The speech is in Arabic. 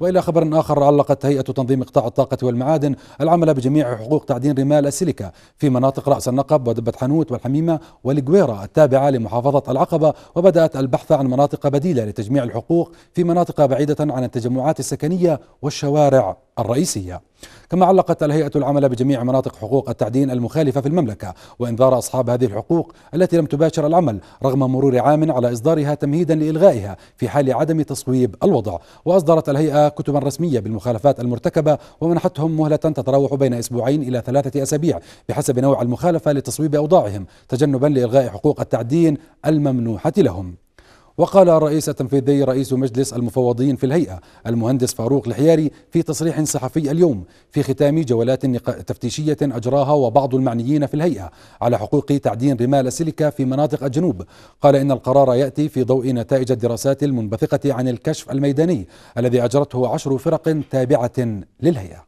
والى خبر اخر علقت هيئه تنظيم قطاع الطاقه والمعادن العمل بجميع حقوق تعدين رمال السيليكا في مناطق راس النقب ودبه حنوت والحميمه والقويره التابعه لمحافظه العقبه وبدات البحث عن مناطق بديله لتجميع الحقوق في مناطق بعيده عن التجمعات السكنيه والشوارع الرئيسية كما علقت الهيئة العمل بجميع مناطق حقوق التعدين المخالفة في المملكة وإنذار أصحاب هذه الحقوق التي لم تباشر العمل رغم مرور عام على إصدارها تمهيدا لإلغائها في حال عدم تصويب الوضع وأصدرت الهيئة كتبا رسمية بالمخالفات المرتكبة ومنحتهم مهلة تتراوح بين أسبوعين إلى ثلاثة أسابيع بحسب نوع المخالفة لتصويب أوضاعهم تجنبا لإلغاء حقوق التعدين الممنوحة لهم وقال الرئيس التنفيذي رئيس مجلس المفوضين في الهيئة المهندس فاروق الحياري في تصريح صحفي اليوم في ختام جولات تفتيشية أجراها وبعض المعنيين في الهيئة على حقوق تعدين رمال السيليكا في مناطق الجنوب قال إن القرار يأتي في ضوء نتائج الدراسات المنبثقة عن الكشف الميداني الذي أجرته عشر فرق تابعة للهيئة